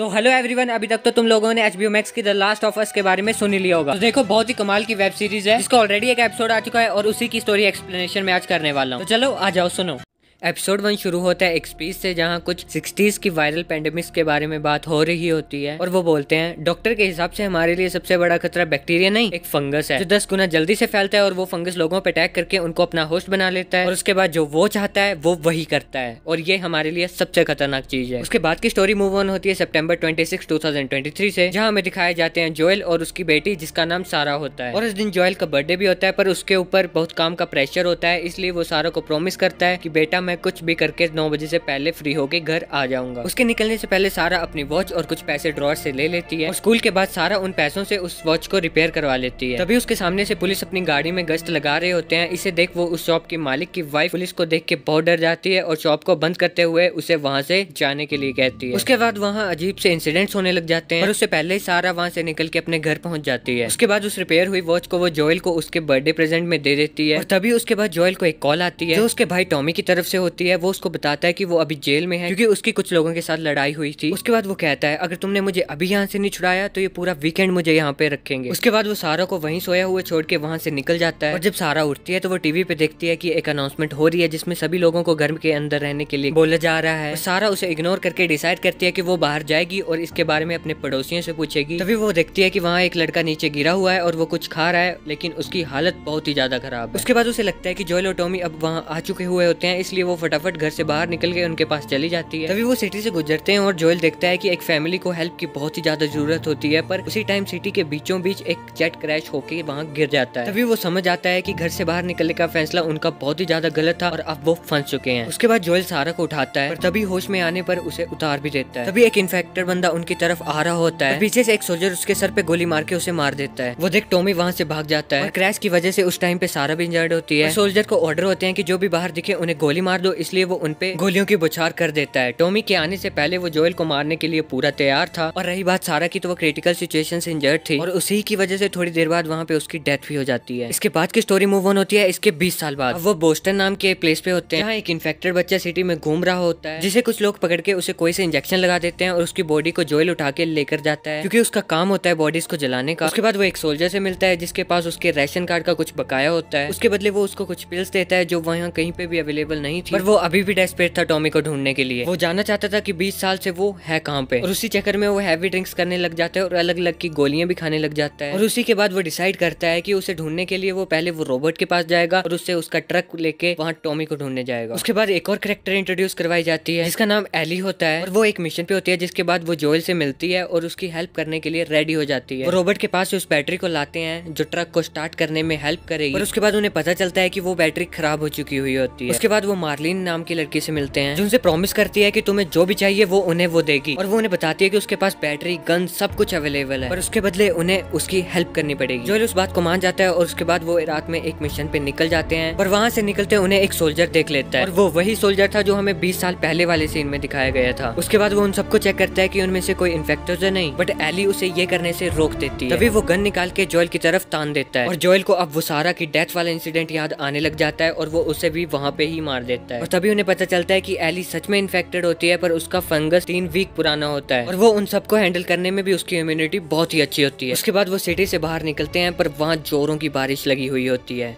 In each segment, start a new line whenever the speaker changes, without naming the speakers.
तो hello everyone अभी तक तो तुम लोगों ने एच बी मैक्स की द लास्ट ऑफ अस के बारे में सुन लिया होगा तो देखो बहुत ही कमाल की वेब सीरीज है इसका ऑलरेडी एक एपिसोड आ चुका है और उसी की स्टोरी एक्सप्लेनेशन में आज करने वाला हूँ तो चलो आ जाओ सुनो एपिसोड वन शुरू होता है एक स्पीच से जहाँ कुछ सिक्सटीज की वायरल पेंडेमिक्स के बारे में बात हो रही होती है और वो बोलते हैं डॉक्टर के हिसाब से हमारे लिए सबसे बड़ा खतरा बैक्टीरिया नहीं एक फंगस है जो दस गुना जल्दी से फैलता है और वो फंगस लोगों पर अटैक करके उनको अपना होस्ट बना लेता है और उसके बाद जो वो चाहता है वो वही करता है और ये हमारे लिए सबसे खतरनाक चीज है उसके बाद की स्टोरी मूव ऑन होती है September twenty six two thousand twenty three से जहाँ हमें दिखाए जाते हैं जोयल और उसकी बेटी जिसका नाम सारा होता है और इस दिन जोयल का बर्थडे भी होता है पर उसके ऊपर बहुत काम का प्रेशर होता है इसलिए वो सारा को प्रोमिस करता है की बेटा मैं कुछ भी करके नौ बजे से पहले फ्री होके घर आ जाऊंगा उसके निकलने से पहले सारा अपनी वॉच और कुछ पैसे ड्रॉर से ले लेती है और स्कूल के बाद सारा उन पैसों से उस वॉच को रिपेयर करवा लेती है तभी उसके सामने से पुलिस अपनी गाड़ी में गश्त लगा रहे होते हैं इसे देख वो उस शॉप के मालिक की वाइफ पुलिस को देख के बहुत डर जाती है और शॉप को बंद करते हुए उसे वहाँ से जाने के लिए कहती है उसके बाद वहाँ अजीब से इंसिडेंट्स होने लग जाते हैं और उससे पहले ही सारा वहाँ से निकल के अपने घर पहुँच जाती है उसके बाद उस रिपेयर हुई वॉच को वो जोयल को उसके बर्थडे प्रेजेंट में दे देती है और तभी उसके बाद जोयल को एक कॉल आती है जो उसके भाई टॉमी की तरफ से होती है वो उसको बताता है कि वो अभी जेल में है क्योंकि उसकी कुछ लोगों के साथ लड़ाई हुई थी उसके बाद वो कहता है अगर तुमने मुझे अभी यहाँ से नहीं छुड़ाया तो ये पूरा वीकेंड मुझे यहाँ पे रखेंगे उसके बाद वो सारा को वहीं सोया हुआ छोड़ के वहाँ से निकल जाता है और जब सारा उठती है तो वो टीवी पे देखती है की एक अनाउंसमेंट हो रही है जिसमें सभी लोगों को घर के अंदर रहने के लिए बोला जा रहा है सारा उसे इग्नोर करके डिसाइड करती है की वो बाहर जाएगी और इसके बारे में अपने पड़ोसियों से पूछेगी तभी वो देखती है की वहाँ एक लड़का नीचे गिरा हुआ है और वो कुछ खा रहा है लेकिन उसकी हालत बहुत ही ज्यादा खराब उसके बाद उसे लगता है की और टोमी अब वहाँ आ चुके हुए होते हैं इसलिए वो फटाफट घर से बाहर निकल के उनके पास चली जाती है तभी वो सिटी से गुजरते हैं और जोयल देखता है कि एक फैमिली को हेल्प की बहुत ही ज्यादा जरूरत होती है पर उसी टाइम सिटी के बीचों बीच एक जेट क्रैश होकर वहाँ गिर जाता है तभी वो समझ आता है की घर से बाहर निकलने का फैसला उनका बहुत ही ज्यादा गलत था और अब वो फंस चुके हैं उसके बाद जोयल सारा को उठाता है और तभी होश में आने पर उसे उतार भी देता है तभी एक इन्फेक्टर बंदा उनकी तरफ आ रहा होता है पीछे से एक सोल्जर उसके सर पे गोली मार के उसे मार देता है वो देख टोमी वहाँ से भाग जाता है क्रैश की वजह से उस टाइम पे सारा भी इंजर्ड होती है सोल्जर को ऑर्डर होते हैं की जो भी बाहर दिखे उन्हें गोली मार मार दो इसलिए वो उनपे गोलियों की बुछार कर देता है टोमी के आने से पहले वो जोयल को मारने के लिए पूरा तैयार था और रही बात सारा की तो वो क्रिटिकल सिचुएशन से इंजर्ड थी और उसी की वजह से थोड़ी देर बाद वहाँ पे उसकी डेथ भी हो जाती है इसके बाद की स्टोरी मूव ऑन होती है इसके बीस साल बाद वो बोस्टन नाम के प्लेस पे होते हैं एक इन्फेक्टेड बच्चा सिटी में घूम रहा होता है जिसे कुछ लोग पकड़ के उसे कोई से इंजेक्शन लगा देते हैं और उसकी बॉडी को जोयल उठा के लेकर जाता है क्योंकि उसका काम होता है बॉडीज को जलाने का उसके बाद वो एक सोल्जर से मिलता है जिसके पास उसके राशन कार्ड का कुछ बकाया होता है उसके बदले वो उसको कुछ पिल्स देता है जो वहाँ कहीं पे भी अवेलेबल नहीं करनी थी पर वो अभी भी डेस्पेट था टॉमी को ढूंढने के लिए वो जानना चाहता था कि 20 साल से वो है कहाँ पे और उसी चक्कर में वो हैवी ड्रिंक्स करने लग जाते हैं और अलग अलग की गोलियां भी खाने लग जाता है और उसी के बाद वो डिसाइड करता है की उसे ढूंढने के लिए वो पहले वो रोबोट के पास जाएगा और उससे उसका ट्रक लेके वहाँ टॉमी को ढूंढने जाएगा उसके बाद एक और करेक्टर इंट्रोड्यूस करवाई जाती है जिसका नाम एली होता है और वो एक मिशन पे होती है जिसके बाद वो जोएल से मिलती है और उसकी हेल्प करने के लिए रेडी हो जाती है रोबोट के पास उस बैटरी को लाते हैं जो ट्रक को स्टार्ट करने में हेल्प करेगी और उसके बाद उन्हें पता चलता है कि वो बैटरी खराब हो चुकी हुई होती है उसके बाद वो मार्लिन नाम की लड़की से मिलते हैं जो उनसे प्रॉमिस करती है कि तुम्हें जो भी चाहिए वो उन्हें वो देगी और वो उन्हें बताती है कि उसके पास बैटरी गन सब कुछ अवेलेबल है और उसके बदले उन्हें उसकी हेल्प करनी पड़ेगी जो उस बात को मान जाता है और उसके बाद वो रात में एक मिशन पे निकल जाते हैं और वहाँ से निकलते उन्हें एक सोल्जर देख लेता है और वो वही सोल्जर था जो हमें बीस साल पहले वाले सीन में दिखाया गया था उसके बाद वो उन सबको चेक करता है की उनमें से कोई इन्फेक्टर तो नहीं बट एली उसे ये करने से रोक देती है तभी वो गन निकाल के जोएल की तरफ तान देता है और जोएल को अब वो सारा की डेथ वाला इंसिडेंट याद आने लग जाता है और वो उसे भी वहाँ पे ही मार देता है देता है और तभी उन्हें पता चलता है की एली सच में इन्फेक्टेड होती है पर उसका फंगस तीन वीक पुराना होता है और वो उन सबको हैंडल करने में भी उसकी इम्यूनिटी बहुत ही अच्छी होती है उसके बाद वो सिटी से बाहर निकलते हैं पर वहाँ जोरों की बारिश लगी हुई होती है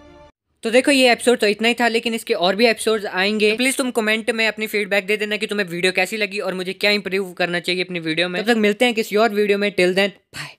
तो देखो ये एपिसोड तो इतना ही था लेकिन इसके और भी एपिसोड्स आएंगे तो प्लीज तुम कमेंट में अपनी फीडबैक दे देना कि तुम्हें वीडियो कैसी लगी और मुझे क्या इंप्रूव करना चाहिए अपनी वीडियो में तब तक मिलते हैं किसी और वीडियो में टिल देन बाय